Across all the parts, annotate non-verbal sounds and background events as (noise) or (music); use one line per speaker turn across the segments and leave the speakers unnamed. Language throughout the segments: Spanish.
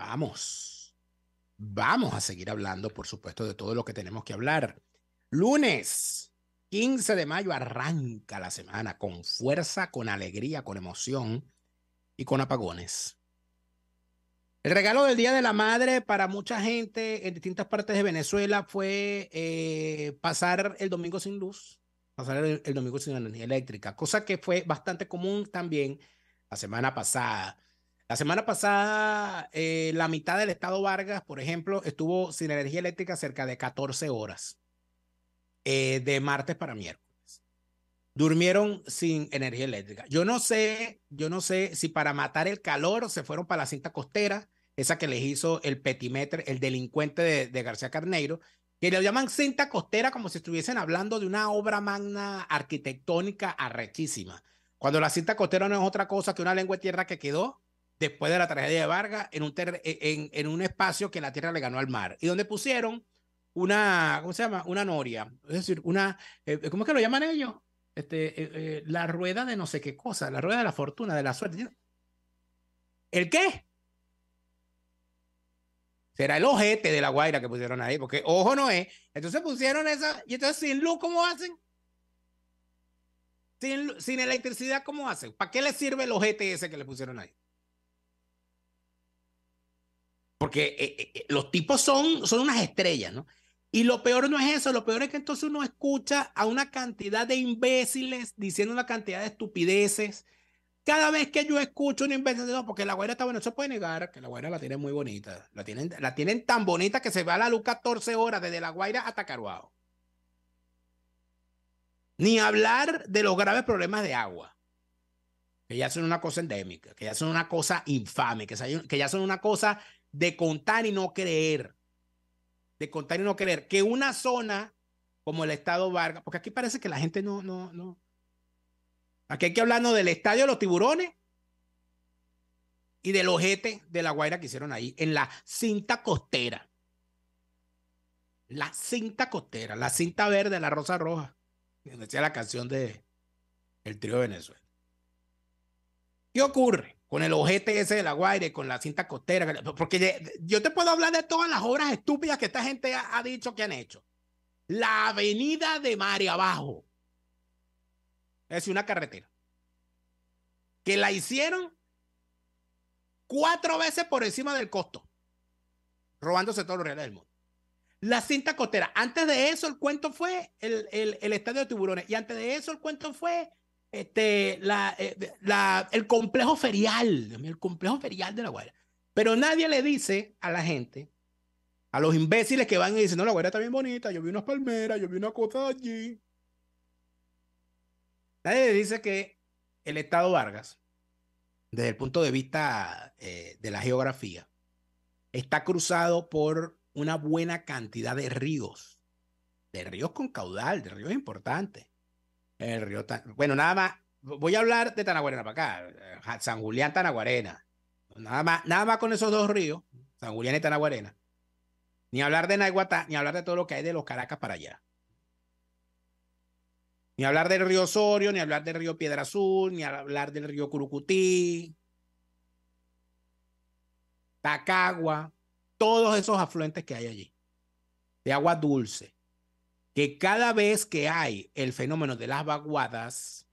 Vamos. Vamos a seguir hablando, por supuesto, de todo lo que tenemos que hablar. Lunes 15 de mayo arranca la semana con fuerza, con alegría, con emoción y con apagones. El regalo del Día de la Madre para mucha gente en distintas partes de Venezuela fue eh, pasar el domingo sin luz, pasar el, el domingo sin energía eléctrica, cosa que fue bastante común también la semana pasada. La semana pasada, eh, la mitad del estado Vargas, por ejemplo, estuvo sin energía eléctrica cerca de 14 horas, eh, de martes para miércoles. Durmieron sin energía eléctrica. Yo no sé, yo no sé si para matar el calor se fueron para la cinta costera, esa que les hizo el petimetre, el delincuente de, de García Carneiro, que le llaman cinta costera como si estuviesen hablando de una obra magna arquitectónica arrechísima. Cuando la cinta costera no es otra cosa que una lengua de tierra que quedó después de la tragedia de Vargas en un, e, en, en un espacio que la tierra le ganó al mar y donde pusieron una, ¿cómo se llama? Una noria, es decir, una, eh, eh, ¿cómo es que lo llaman ellos? Este, eh, la rueda de no sé qué cosa, la rueda de la fortuna, de la suerte. ¿El qué? Será el ojete de la guaira que pusieron ahí, porque ojo no es. Entonces pusieron esa, y entonces sin luz, ¿cómo hacen? Sin, sin electricidad, ¿cómo hacen? ¿Para qué le sirve el ojete ese que le pusieron ahí? porque eh, eh, eh, los tipos son, son unas estrellas, ¿no? Y lo peor no es eso, lo peor es que entonces uno escucha a una cantidad de imbéciles diciendo una cantidad de estupideces. Cada vez que yo escucho un imbécil, no, porque la guaira está buena, se puede negar que la guaira la tiene muy bonita. La tienen, la tienen tan bonita que se va a la luz 14 horas desde La Guaira hasta Caruao. Ni hablar de los graves problemas de agua, que ya son una cosa endémica, que ya son una cosa infame, que ya son una cosa de contar y no creer. De contar y no creer. Que una zona como el Estado Vargas, porque aquí parece que la gente no, no, no. Aquí hay que hablando del Estadio de los Tiburones y del ojete de la Guaira que hicieron ahí, en la cinta costera. La cinta costera, la cinta verde, la rosa roja. Decía la canción de El Trío de Venezuela. ¿Qué ocurre? con el ojete ese de la con la cinta costera, porque yo te puedo hablar de todas las obras estúpidas que esta gente ha, dicho que han hecho. La avenida de María Abajo es una carretera que la hicieron cuatro veces por encima del costo, robándose todos los reales del mundo. La cinta costera. Antes de eso, el cuento fue el estadio de tiburones. Y antes de eso, el cuento fue este, eh, la, el complejo ferial, el complejo ferial de la Guaira. Pero nadie le dice a la gente, a los imbéciles que van y dicen, no, la Guaira está bien bonita, yo vi unas palmeras, yo vi una cosa allí. Nadie le dice que el Estado Vargas, desde el punto de vista eh, de la geografía, está cruzado por una buena cantidad de ríos, de ríos con caudal, de ríos importantes bueno, nada más. Voy a hablar de Tanaguarena para acá. Eh, San Julián, Tanaguarena. Nada más, nada más con esos dos ríos, San Julián y Tanaguarena. Ni hablar de Nahuatl, ni hablar de todo lo que hay de los Caracas para allá. Ni hablar del río Osorio, ni hablar del río Piedra Azul, ni hablar del río Curucutí, Tacagua, todos esos afluentes que hay allí, de agua dulce que cada vez que hay el fenómeno de las vaguadas,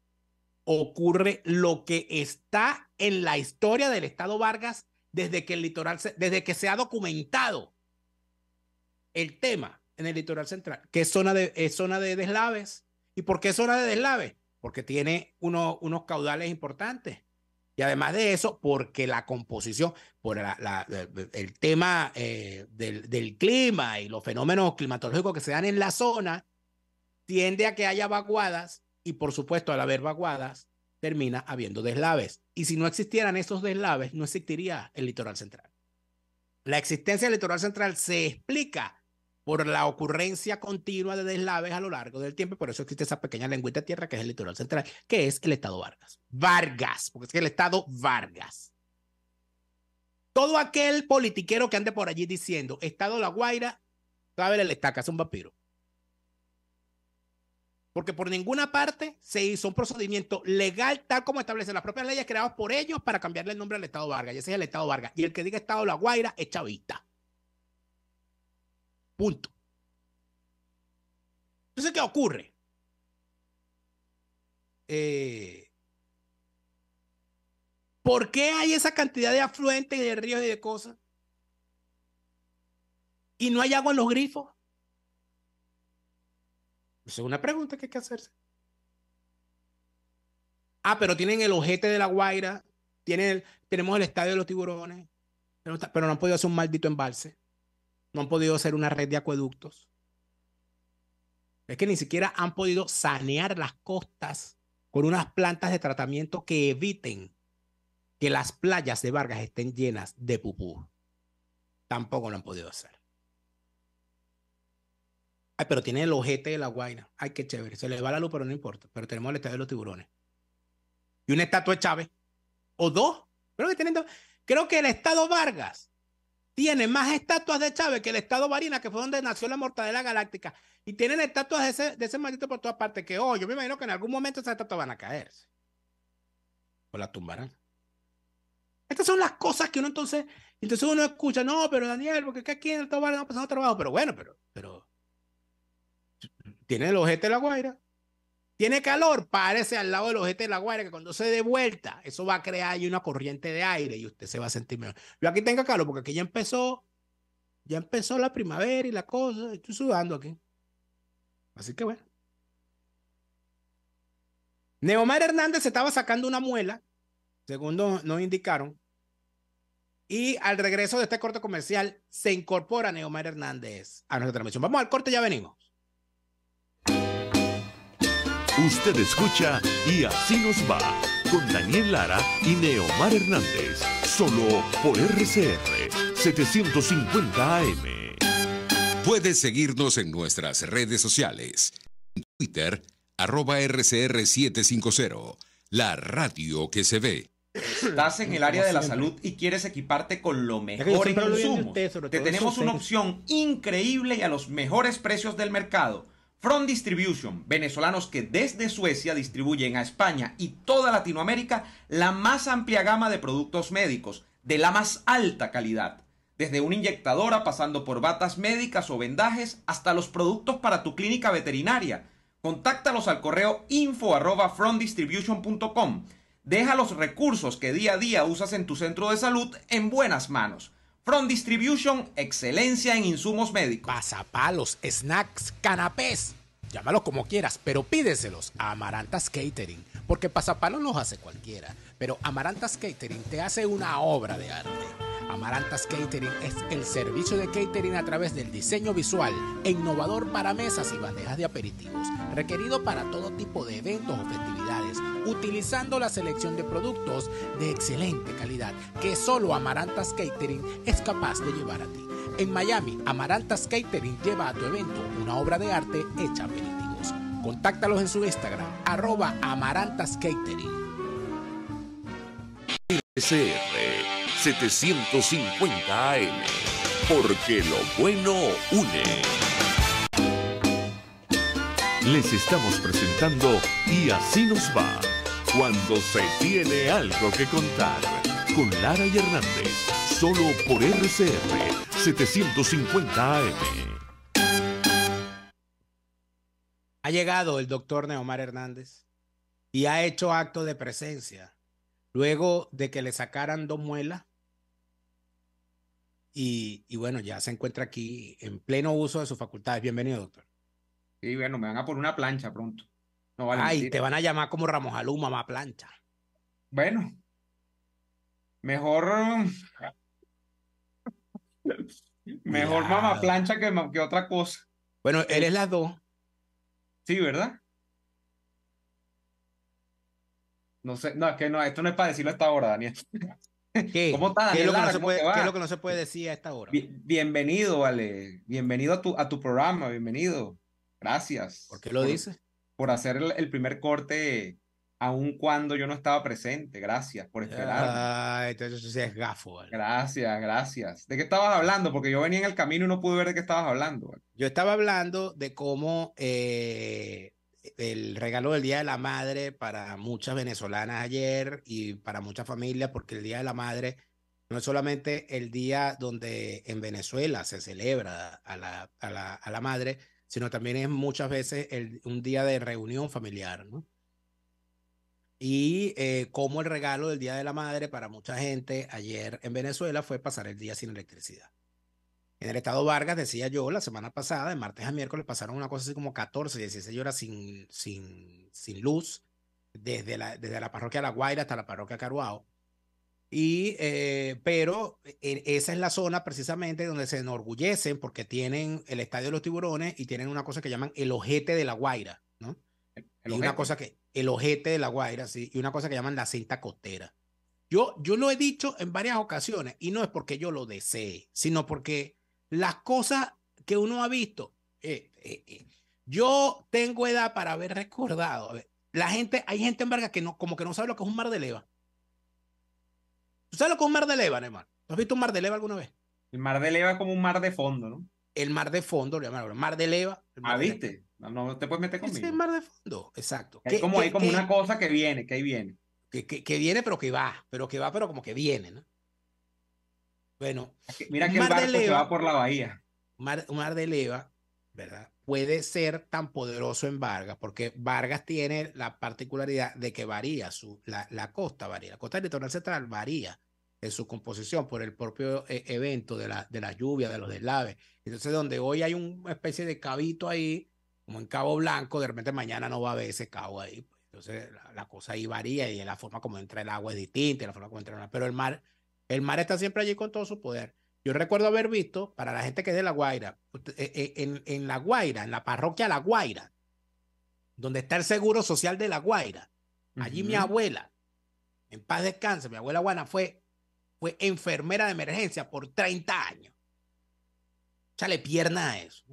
ocurre lo que está en la historia del Estado Vargas desde que el litoral, se, desde que se ha documentado el tema en el litoral central, que es zona de, zona de deslaves. ¿Y por qué zona de deslaves? Porque tiene unos caudales importantes. Y además de eso, porque la composición, por el tema eh, del, del, clima y los fenómenos climatológicos que se dan en la zona, tiende a que haya vaguadas y por supuesto al haber vaguadas termina habiendo deslaves. Y si no existieran esos deslaves, no existiría el litoral central. La existencia del litoral central se explica por la ocurrencia continua de deslaves a lo largo del tiempo, y por eso existe esa pequeña lengüita de tierra que es el litoral central, que es el Estado Vargas. Vargas, porque es el Estado Vargas. Todo aquel politiquero que ande por allí diciendo Estado La Guaira, sabe le estaca, es un vampiro. Porque por ninguna parte se hizo un procedimiento legal tal como establecen las propias leyes creadas por ellos para cambiarle el nombre al Estado Vargas. Y ese es el Estado Vargas. Y el que diga Estado La Guaira es chavista. Punto. Entonces, ¿qué ocurre? Eh, ¿Por qué hay esa cantidad de afluentes y de ríos y de cosas? ¿Y no hay agua en los grifos? Esa es una pregunta que hay que hacerse. Ah, pero tienen el ojete de la Guaira, tienen tenemos el estadio de los tiburones, pero no han podido hacer un maldito embalse no han podido hacer una red de acueductos. Es que ni siquiera han podido sanear las costas con unas plantas de tratamiento que eviten que las playas de Vargas estén llenas de pupú. Tampoco lo han podido hacer. Ay, pero tiene el ojete de la guaina. Ay, qué chévere. Se le va la luz, pero no importa. Pero tenemos el estado de los tiburones. Y una estatua de Chávez. O dos. que teniendo, dos. Creo que el Estado Vargas tiene más estatuas de Chávez que el estado Barina, que fue donde nació la mortadela galáctica. Y tienen estatuas de ese, maldito por todas partes. Que, hoy, oh, yo me imagino que en algún momento esas estatuas van a caerse. O la tumbarán. Estas son las cosas que uno entonces, entonces uno escucha, no, pero Daniel, porque que aquí en el estado Barina no ha pasado trabajo. Pero bueno, pero, pero tiene el ojete de la guaira. Tiene calor, párese al lado de los jetes de la guardia, que cuando se dé vuelta, eso va a crear ahí una corriente de aire y usted se va a sentir mejor. Yo aquí tengo calor porque aquí ya empezó, ya empezó la primavera y la cosa, estoy sudando aquí. Así que bueno. Neomar Hernández se estaba sacando una muela, según nos indicaron, y al regreso de este corte comercial se incorpora Neomar Hernández a nuestra transmisión. Vamos al corte, ya venimos.
Usted escucha Y así nos va con Daniel Lara y Neomar Hernández, solo por RCR 750 AM. Puedes seguirnos en nuestras redes sociales. Twitter, arroba RCR750, la radio que se ve.
Estás en el área de la salud
y quieres equiparte con lo mejor en consumo. Te
tenemos una opción increíble y a los mejores precios del mercado. Front Distribution, venezolanos que desde Suecia distribuyen a España y toda Latinoamérica la más amplia gama de productos médicos, de la más alta calidad, desde una inyectadora pasando por batas médicas o vendajes hasta los productos para tu clínica veterinaria. Contáctalos al correo info Deja los recursos que día a día usas en tu centro de salud en buenas
manos. From Distribution, excelencia en insumos médicos. Pasapalos, snacks, canapés. Llámalo como quieras, pero pídeselos a Amarantas Catering, porque pasapalos los hace cualquiera, pero Amarantas Catering te hace una obra de arte. Amarantas Catering es el servicio de catering a través del diseño visual e innovador para mesas y bandejas de aperitivos, requerido para todo tipo de eventos o festividades, utilizando la selección de productos de excelente calidad que solo Amarantas Catering es capaz de llevar a ti. En Miami, Amarantas Catering lleva a tu evento una obra de arte hecha aperitivos. Contáctalos en su Instagram, arroba Amarantas Catering.
750 AM. Porque lo bueno une. Les estamos presentando Y así nos va. Cuando se tiene algo que contar. Con Lara y Hernández. Solo por RCR 750 AM.
Ha llegado el doctor Neomar Hernández y ha hecho acto de presencia luego de que le sacaran dos muelas y, bueno, ya se encuentra aquí en pleno uso de sus facultades. Bienvenido, doctor. Sí, bueno, me van a poner una plancha pronto. No Ay, te van a llamar como Ramos Alú,
mamá plancha. Bueno, mejor. mejor mamá plancha que, que otra cosa. Bueno, él eh, es las dos. Sí, ¿verdad? No sé, no, es que no, esto no es para decirlo hasta ahora, Daniel. (laughs) ¿Qué? ¿Cómo ¿Qué, es lo que no
se puede decir a esta hora?
bienvenido, Vale. Bienvenido a tu, programa, bienvenido. Gracias. ¿Por qué lo dices? Por hacer el, primer corte aun cuando yo no estaba presente. Gracias por esperar. Ay, ah, entonces eso sí es gafo. Gracias, gracias. ¿De qué estabas hablando? Porque yo venía en el camino y no pude ver de qué estabas hablando.
Yo estaba hablando de cómo eh, el regalo del Día de la Madre para muchas venezolanas ayer y para muchas familias, porque el Día de la Madre no es solamente el día donde en Venezuela se celebra a la, a la, madre, sino también es muchas veces un día de reunión familiar, Y eh, como el regalo del Día de la Madre para mucha gente ayer en Venezuela fue pasar el día sin electricidad. En el estado Vargas, decía yo, la semana pasada, de martes a miércoles, pasaron una cosa así como 14, 16 horas sin, sin, sin luz, desde la, desde la parroquia La Guaira hasta la parroquia Caruao. Y, eh, pero e, esa es la zona precisamente donde se enorgullecen porque tienen el Estadio de los Tiburones y tienen una cosa que llaman el ojete de La Guaira, ¿no? El, ojete. una cosa que, el ojete de La Guaira, sí, y una cosa que llaman la cinta costera. Yo, yo lo he dicho en varias ocasiones y no es porque yo lo desee, sino porque las cosas que uno ha visto. Eh, eh, eh, yo tengo edad para haber recordado. la gente, hay gente en Vargas que no, como que no sabe lo que es un mar de leva. ¿Tú sabes lo que es un mar de leva, Neymar? ¿Tú has visto un mar de leva alguna vez? El mar de leva es como un mar de fondo, ¿no? El mar de fondo, le llaman Mar de leva. ah, ¿viste? No, te puedes meter conmigo. Es el mar de fondo, exacto. Es como, hay como una cosa que viene, que ahí viene. Que, que, viene, pero que va, pero que va, pero como que viene, ¿no? Bueno, mira que el barco de va por la bahía. Mar, Mar de Leva, ¿verdad? Puede ser tan poderoso en Vargas, porque Vargas tiene la particularidad de que varía su, la, costa, varía. La costa del litoral central varía en su composición por el propio eh, evento de la, de la lluvia, de los deslaves. Entonces, donde hoy hay una especie de cabito ahí, como en Cabo Blanco, de repente mañana no va a haber ese cabo ahí. Pues. Entonces, la, cosa ahí varía y la forma como entra el agua es distinta, la forma como entra Pero el mar el mar está siempre allí con todo su poder. Yo recuerdo haber visto, para la gente que es de La Guaira, eh, eh, en, La Guaira, en la parroquia La Guaira, donde está el Seguro Social de La Guaira, allí mi abuela, en paz descanse, mi abuela Juana fue, fue enfermera de emergencia por 30 años. Chale pierna a eso.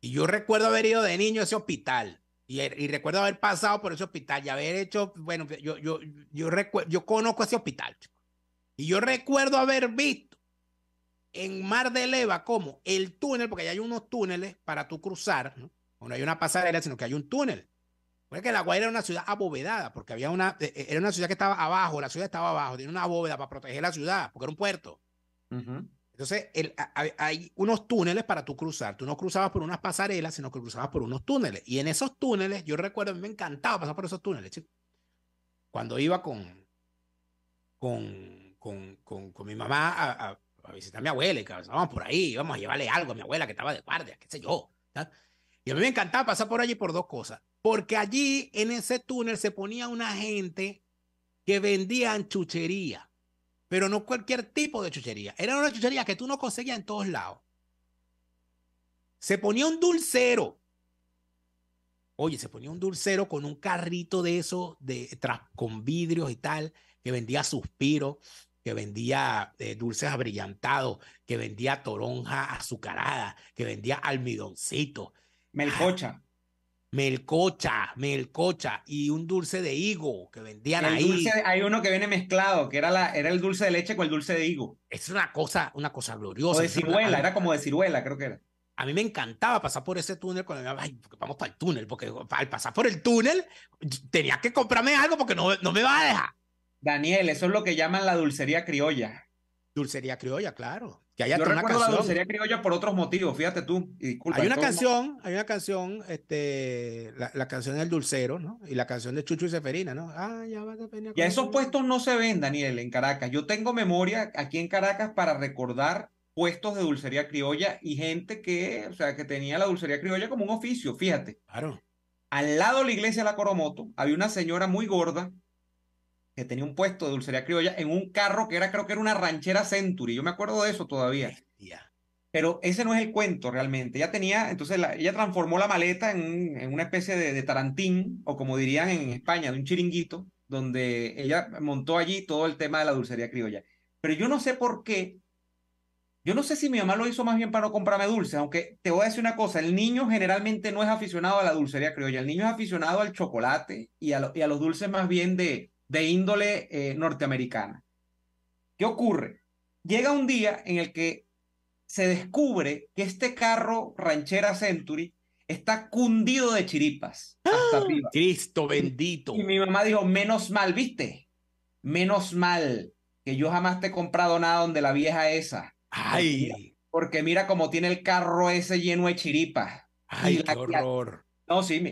Y yo recuerdo haber ido de niño a ese hospital. Er, y, recuerdo haber pasado por ese hospital y haber hecho, bueno, yo, yo, yo, yo, conozco ese hospital, y yo recuerdo haber visto en Mar de Leva como el túnel, porque allá hay unos túneles para tú cruzar, ¿no? hay una pasarela, sino que hay un túnel. Porque pues La Guaira era una ciudad abovedada, porque había una, eh, eh, era una ciudad que estaba abajo, la ciudad estaba abajo, tiene una bóveda para proteger la ciudad, porque era un puerto. Entonces, hay, unos túneles para tú cruzar. Tú no cruzabas por unas pasarelas, sino que cruzabas por unos túneles. Y en esos túneles, yo recuerdo, me encantaba pasar por esos túneles, Cuando iba con, con con, con, mi mamá a, visitar a mi abuela y que vamos por ahí, vamos a llevarle algo a mi abuela que estaba de guardia, qué sé yo. Y a mí me encantaba pasar por allí por dos cosas. Porque allí en ese túnel se ponía una gente que vendía chuchería, pero no cualquier tipo de chuchería. Era una chuchería que tú no conseguías en todos lados. Se ponía un dulcero. Oye, se ponía un dulcero con un carrito de eso, de, con vidrios y tal, que vendía suspiros, que vendía eh, dulces abrillantados, que vendía toronja azucarada, que vendía almidoncito. Melcocha. melcocha, melcocha y un dulce de higo que vendían ahí.
hay uno que viene mezclado, que era, la, era el dulce de leche con el dulce de higo. Es
una cosa, una cosa gloriosa. O de ciruela, era como de ciruela, creo que era. A mí me encantaba pasar por ese túnel cuando me ay, vamos para el túnel, porque al pasar por el túnel tenía que comprarme algo porque no, no me va a dejar. Daniel, eso es lo que llaman la dulcería criolla. Dulcería
criolla, claro. Que haya Yo recuerdo una canción. la dulcería criolla por otros motivos, fíjate tú. hay una canción,
hay una canción, este, la, la, canción del dulcero, ¿no? Y la canción de Chucho y Seferina, ¿no? Ah, ya va a Y a esos puestos no se ven, Daniel, en Caracas. Yo tengo memoria aquí en Caracas
para recordar puestos de dulcería criolla y gente que, o sea, que tenía la dulcería criolla como un oficio, fíjate. Claro. Al lado de la iglesia de la Coromoto había una señora muy gorda que tenía un puesto de dulcería criolla en un carro que era, creo que era una ranchera Century. Yo me acuerdo de eso todavía. Pero ese no es el cuento realmente. Ella tenía, entonces ella transformó la maleta en, una especie de, de, tarantín, o como dirían en España, de un chiringuito, donde ella montó allí todo el tema de la dulcería criolla. Pero yo no sé por qué, yo no sé si mi mamá lo hizo más bien para no comprarme dulces, aunque te voy a decir una cosa, el niño generalmente no es aficionado a la dulcería criolla, el niño es aficionado al chocolate y a los dulces más bien de, de índole eh, norteamericana. ¿Qué ocurre? Llega un día en el que se descubre que este carro ranchera Century está cundido de chiripas.
¡Ah! Cristo bendito.
Y, mi mamá dijo, menos mal, viste, menos mal que yo jamás te he comprado nada donde la vieja esa. Ay. Porque mira, cómo tiene el carro ese lleno de chiripas. Ay, qué horror. No, sí,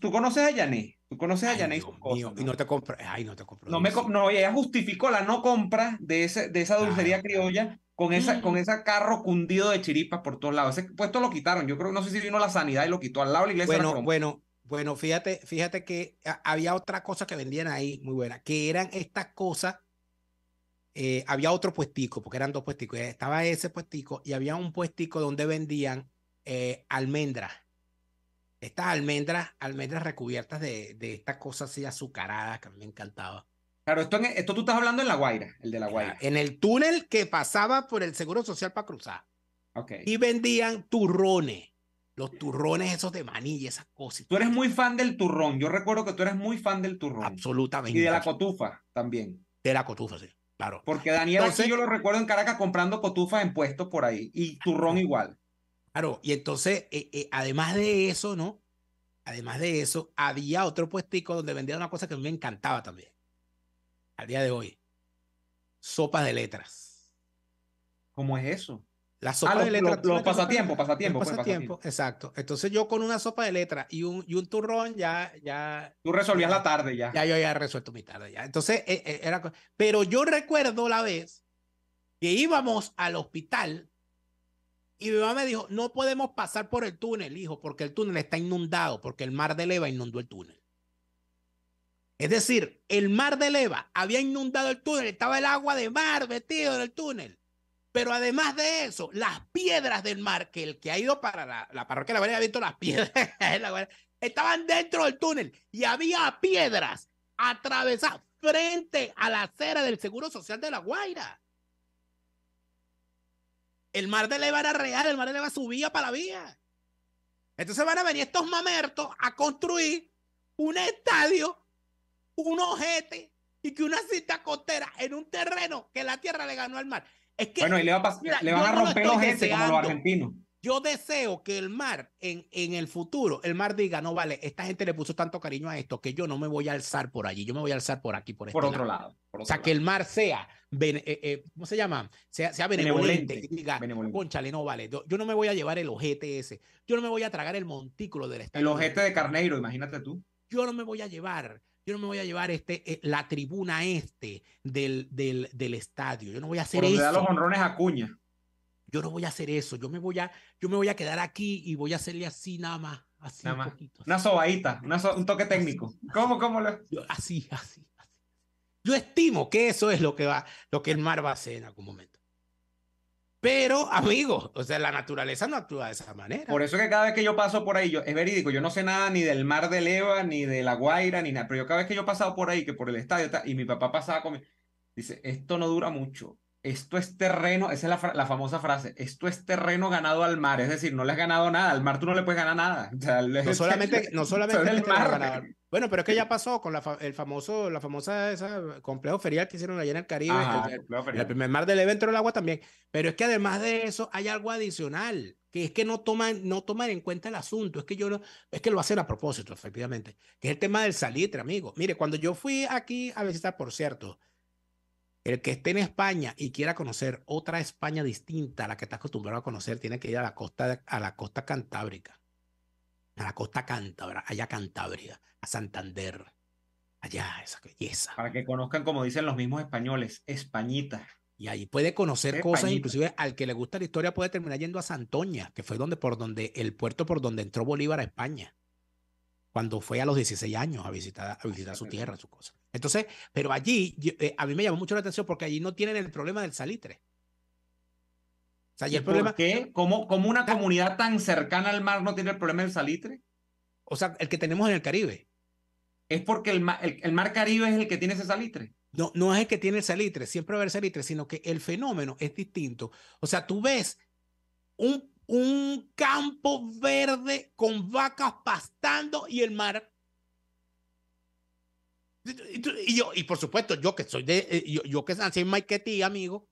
tú, conoces a Yané, tú conoces a Yané y ¿no? te compro, ay, no te compro. No, me, no, ella justificó la no compra de, ese, de esa dulcería criolla con esa, con ese carro cundido de chiripas por todos lados. Ese puesto lo quitaron, yo creo, que no sé si vino la sanidad y lo quitó al lado de la iglesia. Bueno,
bueno, bueno, fíjate, fíjate que ah, había otra cosa que vendían ahí, muy buena, que eran estas cosas eh, había otro puestico, porque eran dos puesticos. Estaba ese puestico y había un puestico donde vendían eh, almendras estas almendras, almendras recubiertas de, de cosas cosas así azucaradas que a mí me encantaba. Claro, esto, e, esto tú estás hablando en La Guaira, el de La Guaira. En el túnel que pasaba por el Seguro Social para cruzar. Okay. Y vendían turrones, los
turrones esos de maní y esas cosas. Tú eres muy fan del turrón, yo recuerdo que tú eres muy fan del turrón. Absolutamente. Y de la cotufa también. De la cotufa, sí, claro. Porque Daniel yo lo recuerdo en Caracas
comprando cotufas en puestos por ahí y turrón igual. Claro, y entonces, eh, eh, además de eso, ¿no? Además de eso, había otro puestico donde vendía una cosa que a mí me encantaba también. Al día de hoy. Sopa de letras.
¿Cómo es eso? La ah, sopa de letras. Los pasatiempos, pues, pasatiempos. pasatiempo,
exacto. Entonces yo con una sopa de letras y un, y un turrón ya,
ya... Tú resolvías la tarde ya.
Ya yo ya resuelto mi tarde ya. Entonces eh, era... Pero yo recuerdo la vez que íbamos al hospital y mi mamá me dijo, no podemos pasar por el túnel, hijo, porque el túnel está inundado, porque el mar de leva inundó el túnel. Es decir, el mar de leva había inundado el túnel, estaba el agua de mar metido en el túnel. Pero además de eso, las piedras del mar, que el que ha ido para la, parroquia de la Guardia ha visto las piedras, (laughs) estaban dentro del túnel y había piedras atravesadas frente a la acera del Seguro Social de La Guaira. El mar de van a real, el mar de a subía para la vía. Entonces van a venir estos mamertos a construir un estadio, un ojete y que una cita costera en un terreno que la tierra le ganó al mar. Es que, bueno, y le,
van a romper los ojete como los argentinos.
Yo deseo que el mar en, el futuro, el mar diga, no vale, esta gente le puso tanto cariño a esto que yo no me voy a alzar por allí, yo me voy a alzar por aquí, por, este lado. por otro o sea, que el mar sea eh, eh, ¿cómo se llama? Sea, benevolente, benevolente, no vale, yo no me voy a llevar el ojete ese, yo no me voy a tragar el montículo del estadio. El ojete de Carneiro, imagínate tú. Yo no me voy a llevar yo no me voy a llevar este, eh, la tribuna este del, del, estadio. Yo no voy a hacer eso. Da los honrones a cuña. Yo no voy a hacer eso. Yo me voy a, yo me voy a quedar aquí y voy a hacerle así nada más. Así un Una sobadita, un toque técnico. ¿Cómo, cómo lo? así, así. Yo estimo que eso es lo que, va, lo que el mar va a hacer en algún momento. Pero, amigo, o sea, la naturaleza no actúa de esa manera. Por eso que cada vez que yo paso
por ahí, es verídico, yo no sé nada ni del mar de Leva, ni de La Guaira, ni nada, pero yo cada vez que yo he pasado por ahí, que por el estadio, y mi papá pasaba conmigo, dice, esto no dura mucho esto es terreno, esa es la, famosa frase, esto es terreno ganado al mar, es decir, no le has ganado nada, al mar tú no le puedes ganar
nada. O sea, no (laughs) solamente, no solamente mar. Bueno, pero es que ya pasó con el famoso, la famosa complejo ferial que hicieron allá en el Caribe, el, primer mar del evento el agua también, pero es que además de eso hay algo adicional, que es que no toman, no toman en cuenta el asunto, es que yo no, es que lo hacen a propósito, efectivamente, que es el tema del salitre, amigo. Mire, cuando yo fui aquí a visitar, por cierto, el que esté en España y quiera conocer otra España distinta a la que está acostumbrado a conocer, tiene que ir a la costa, a la costa cantábrica, a la costa cántabra, allá Cantabria, a Santander, allá, esa belleza. Para que conozcan, como dicen los mismos españoles, Españita. Y ahí puede conocer cosas, inclusive al que le gusta la historia puede terminar yendo a Santoña, que fue donde, por donde, el puerto por donde entró Bolívar a España, cuando fue a los 16 años a visitar, a visitar su tierra, su cosa. Entonces, pero allí eh, a mí me llamó mucho la atención porque allí no tienen el problema del salitre. O el ¿Por problema, qué? ¿Cómo, una comunidad tan cercana al mar no tiene el problema del salitre? O sea, el que tenemos en el Caribe. Es porque el, mar Caribe es el que tiene ese salitre. No, no es el que tiene el salitre, siempre va a haber salitre, sino que el fenómeno es distinto. O sea, tú ves un, un campo verde con vacas pastando y el mar y, yo, y por supuesto, yo que soy de, eh, yo, que nací en Maiquetí, amigo,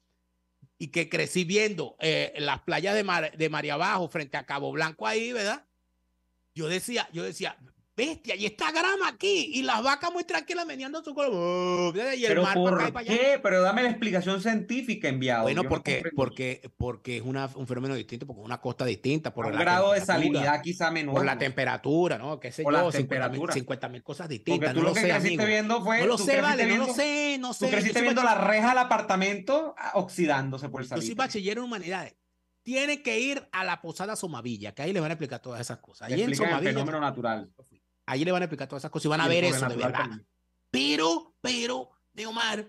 y que crecí viendo eh, las playas de, de María Abajo frente a Cabo Blanco ahí, ¿verdad? Yo decía, yo decía, bestia, y esta grama aquí, y las vacas muy tranquilas meneando su cuerpo, y el ¿Pero mar por para acá y
qué? Allá. Pero dame la explicación científica, enviado. Bueno, porque,
porque, porque es una, un fenómeno distinto, porque es una costa distinta. Por el grado de salinidad quizá menor. Por la pues. temperatura, ¿no? ¿Qué sé por yo? 50 mil cosas distintas. Porque tú no lo, que sé, creciste viendo fue... No
lo sé, vale, no lo sé, no sé. Tú creciste viendo la reja del apartamento ah, oxidándose
por el salir. Yo soy bachiller en humanidades tiene que ir a la posada Somavilla, que ahí le van a explicar todas esas cosas. Ahí en Somavilla, el fenómeno natural. Ahí le van a explicar todas esas cosas y van a ver eso de verdad. Pero, pero, de Omar,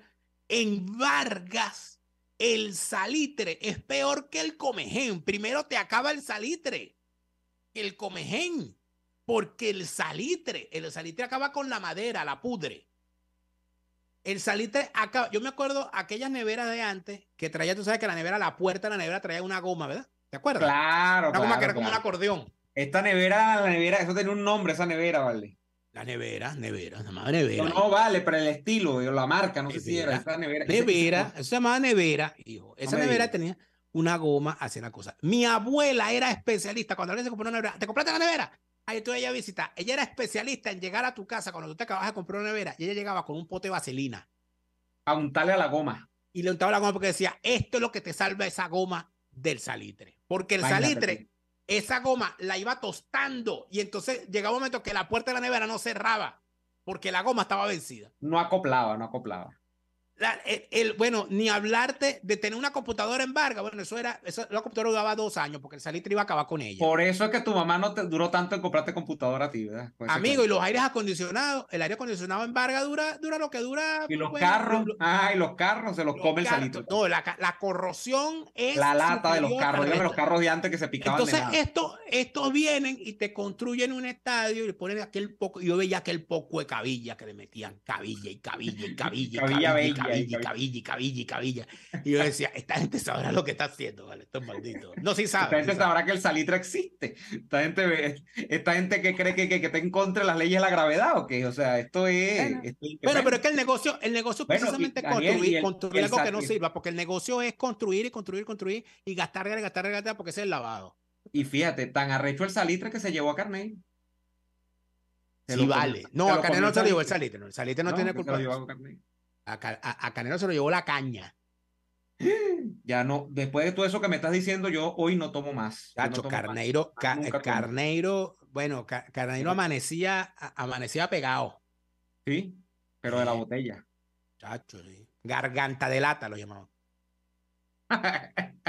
en Vargas, el salitre es peor que el comején. Primero te acaba el salitre, el comején, porque el salitre, el salitre acaba con la madera, la pudre. El salitre acaba, yo me acuerdo aquellas neveras de antes que traía, tú sabes que la nevera, la puerta de la nevera traía una goma, ¿verdad? ¿Te acuerdas? Claro, Una goma que era como un acordeón.
Esta nevera, la nevera, eso tiene un nombre, esa nevera, vale.
La nevera, nevera, la llamaba nevera. No, no vale, para el estilo, la marca, no sé si era esa nevera. Nevera, eso se llamaba nevera, hijo. Esa nevera tenía una goma, hacía una cosa. Mi abuela era especialista, cuando alguien se compró una nevera, ¿te compraste la nevera? Ahí tú ella visita. Ella era especialista en llegar a tu casa cuando tú te acabas de comprar una nevera y ella llegaba con un pote de vaselina. A untarle a la goma. Y le untaba la goma porque decía, esto es lo que te salva esa goma del salitre. Porque el salitre esa goma la iba tostando y entonces llegaba un momento que la puerta de la nevera no cerraba porque la goma estaba vencida. No acoplaba,
no acoplaba
el, bueno, ni hablarte de tener una computadora en Varga Bueno, eso era, eso, la computadora duraba dos años porque el salitre iba a acabar con ella.
Por eso es que tu mamá no te duró tanto en comprarte computadora a ti, Amigo, y los
aires acondicionados, el aire acondicionado en Varga dura, dura lo que dura. Y los pues, carros, ah, y los
carros se los, come el salitre.
la, corrosión es. La lata de los carros, los carros de
antes que se picaban. Entonces,
esto, estos vienen y te construyen un estadio y ponen aquel poco. Yo veía aquel poco de cabilla que le metían cabilla y cabilla y cabilla, cabilla, cabilla cabilla, cabilla, cabilla, cabilla, Y yo decía, esta gente sabrá lo que está haciendo, ¿vale? Estos malditos. No, sí saben. Esta gente sabrá que el salitre existe. Esta gente,
gente que cree que, que, está en contra de las leyes de la gravedad, ¿o qué? O sea, esto es... Bueno, pero es que
el negocio, el negocio
precisamente construir, construir algo que no sirva,
porque el negocio es construir y construir, construir y gastar, gastar, gastar, porque ese es el lavado.
Y fíjate, tan arrecho el salitre que se llevó a Carney.
Sí, vale. No, a Carney no se lo llevó el salitre. El salitre no, tiene culpa. A, Carneiro se lo llevó la caña. Ya no,
después de todo eso que me estás diciendo, yo hoy no tomo más. Carneiro,
Carneiro, bueno, Carneiro amanecía, amanecía pegado. Sí, pero de la botella. Chacho, Garganta de lata lo llamaban. (laughs)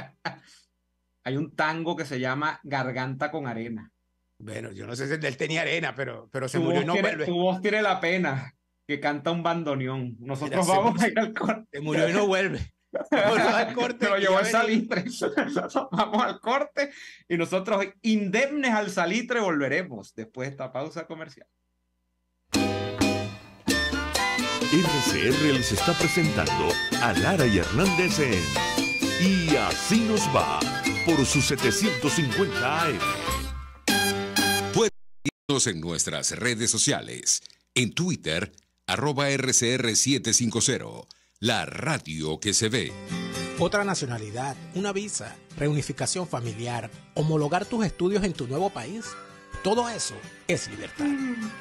Hay un tango que se llama Garganta con arena. Bueno, yo no sé si él tenía arena, pero, pero se murió. y no, tiene, tu voz tiene la pena que canta un bandoneón. Nosotros vamos a ir
al corte. Se murió y no vuelve.
Vamos (laughs) al corte. Pero llevó el salitre. (laughs) vamos al corte y nosotros indemnes al salitre volveremos después de esta pausa comercial.
RCR les está presentando a Lara y Hernández Y así nos va por sus 750 AM. Pueden seguirnos en nuestras redes sociales, en Twitter, arroba RCR750, la radio que se ve.
Otra nacionalidad, una visa, reunificación familiar, homologar tus estudios en tu nuevo país. Todo eso es libertad.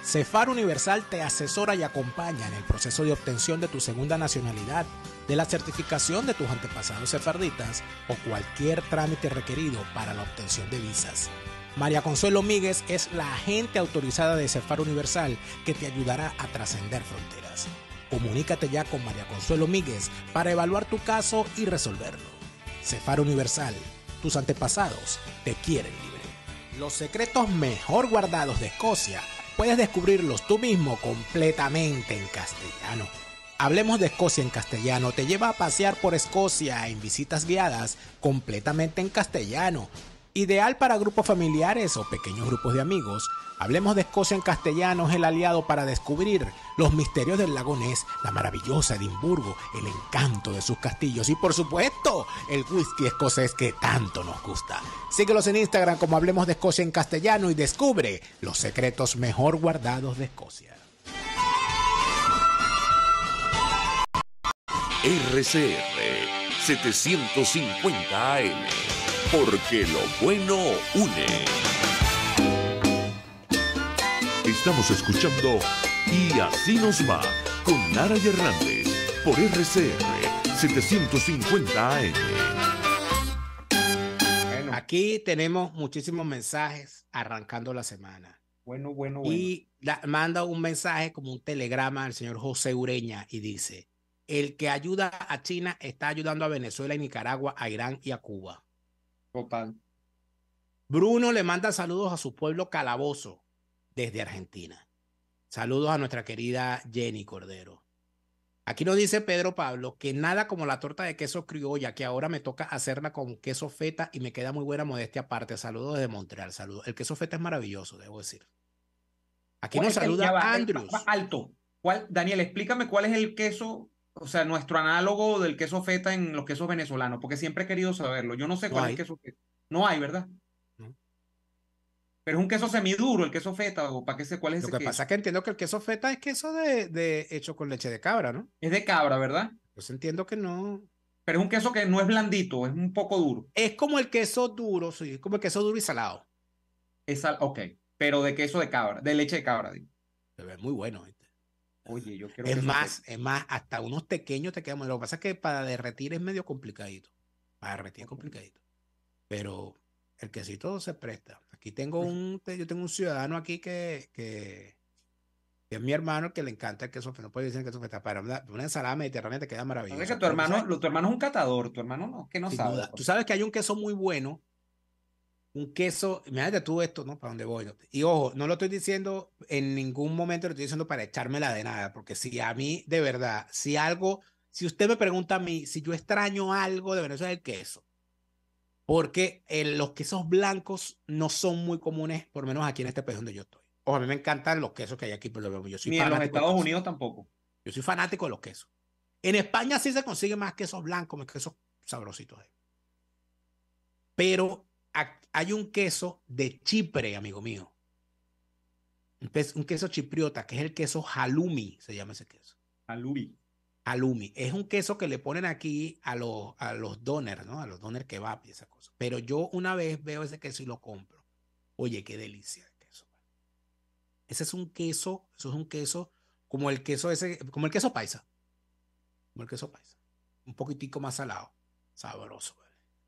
Cefar Universal te asesora y acompaña en el proceso de obtención de tu segunda nacionalidad, de la certificación de tus antepasados sefarditas o cualquier trámite requerido para la obtención de visas. María Consuelo Míguez es la agente autorizada de Cefar Universal que te ayudará a trascender fronteras. Comunícate ya con María Consuelo Míguez para evaluar tu caso y resolverlo. Cefar Universal, tus antepasados te quieren libre. Los secretos mejor guardados de Escocia puedes descubrirlos tú mismo completamente en castellano. Hablemos de Escocia en castellano te lleva a pasear por Escocia en visitas guiadas completamente en castellano Ideal para grupos familiares o pequeños grupos de amigos, Hablemos de Escocia en castellano es el aliado para descubrir los misterios del lago Ness, la maravillosa Edimburgo, el encanto de sus castillos y por supuesto el whisky escocés que tanto nos gusta. Síguelos en Instagram como Hablemos de Escocia en castellano y descubre los secretos mejor guardados de Escocia.
RCR 750 AM porque lo bueno une. Estamos escuchando Y así nos va con Nara Hernández por RCR 750 AM.
aquí tenemos muchísimos mensajes arrancando la semana. Bueno, bueno, bueno. Y manda un mensaje como un telegrama al señor José Ureña y dice, el que ayuda a China está ayudando a Venezuela y Nicaragua, a Irán y a Cuba. Bruno le manda saludos a su pueblo calabozo desde Argentina. Saludos a nuestra querida Jenny Cordero. Aquí nos dice Pedro Pablo que nada como la torta de queso criolla, que ahora me toca hacerla con queso feta y me queda muy buena modestia aparte. Saludos desde Montreal, saludos. El queso feta es maravilloso, debo decir. Aquí nos saluda Andrews.
alto. Daniel, explícame cuál es el queso o sea, nuestro análogo del queso feta en los quesos venezolanos, porque siempre he querido saberlo. Yo no sé cuál es el queso feta. No hay, ¿verdad? No. Pero es un queso semiduro, el queso feta, o para qué sé cuál es Lo que pasa es
que entiendo que el queso feta es queso de, hecho con leche de cabra, ¿no? Es de cabra, ¿verdad? Pues entiendo que no. Pero es un queso que no es blandito, es un poco
duro. Es como el queso duro, sí, es como el queso duro y salado. Es sal, ok, pero
de queso de cabra, de leche de cabra. Digo. ve muy bueno. ¿eh? Es más, es más, hasta unos pequeños te quedan. Lo que pasa es que para derretir es medio complicadito. Para derretir es complicadito. Pero el quesito se presta. Aquí tengo un, yo tengo un ciudadano aquí que, que, es mi hermano que le encanta el queso No puede decir que queso feta. Para una, ensalada mediterránea te queda maravilloso. Es tu hermano, tu hermano es un catador,
tu hermano no, que no sabe. Tú pues.
sabes que hay un queso muy bueno un queso, ya tú esto, ¿no? ¿Para dónde voy? Y ojo, no lo estoy diciendo en ningún momento, lo estoy diciendo para echármela de nada, porque si a mí, de verdad, si algo, si usted me pregunta a mí si yo extraño algo de Venezuela, es el queso. Porque los quesos blancos no son muy comunes, por menos aquí en este país donde yo estoy. O a mí me encantan los quesos que hay aquí, pero lo menos yo Ni en los Estados Unidos tampoco. Yo soy fanático de los quesos. En España sí se consigue más quesos blancos, más quesos sabrositos. Eh. Pero hay un queso de Chipre, amigo mío. Un, queso chipriota, que es el queso halumi, se llama ese queso. Halumi. Halumi. Es un queso que le ponen aquí a los, a los ¿no? A los doners kebab y esa cosa. Pero yo una vez veo ese queso y lo compro. Oye, qué delicia de queso. Ese es un queso, eso es un queso como el queso ese, como el queso paisa. Como el queso paisa. Un poquitico más salado. Sabroso,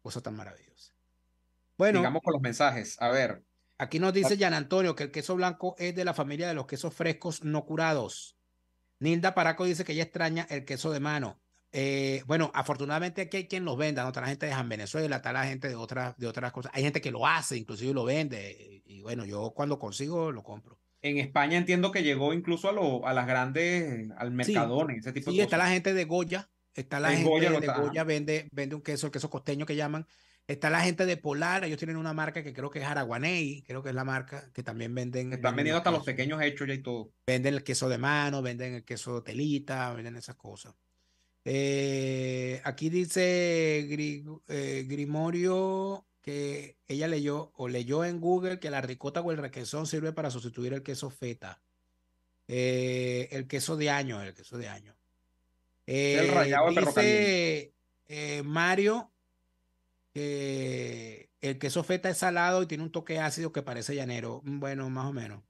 Cosa tan maravillosa bueno, digamos con los mensajes. A ver. Aquí nos dice Jan Antonio que el queso blanco es de la familia de los quesos frescos no curados. Nilda Paraco dice que ella extraña el queso de mano. Eh, bueno, afortunadamente aquí hay quien los venda, ¿no? Está la gente de San Venezuela, está la gente de otras, de otras cosas. Hay gente que lo hace, inclusive lo vende. Y bueno, yo cuando consigo lo compro.
En España entiendo que llegó incluso a, lo, a las grandes, al Mercadona, ese tipo de cosas. está la gente
de Goya, está la gente de Goya, vende, vende un queso, el queso costeño que llaman, Está la gente de Polar, ellos tienen una marca que creo que es Araguaney, creo que es la marca que también venden. Están vendiendo hasta los
pequeños hechos ya y todo.
Venden el queso de mano, venden el queso telita, venden esas cosas. Eh, aquí dice eh, Grimorio que ella leyó o leyó en Google que la ricota o el requesón sirve para sustituir el queso feta. Eh, el queso de año, el queso de año. el rayado dice, Mario eh, el queso feta es salado y tiene un toque ácido que parece llanero. Bueno, más o menos.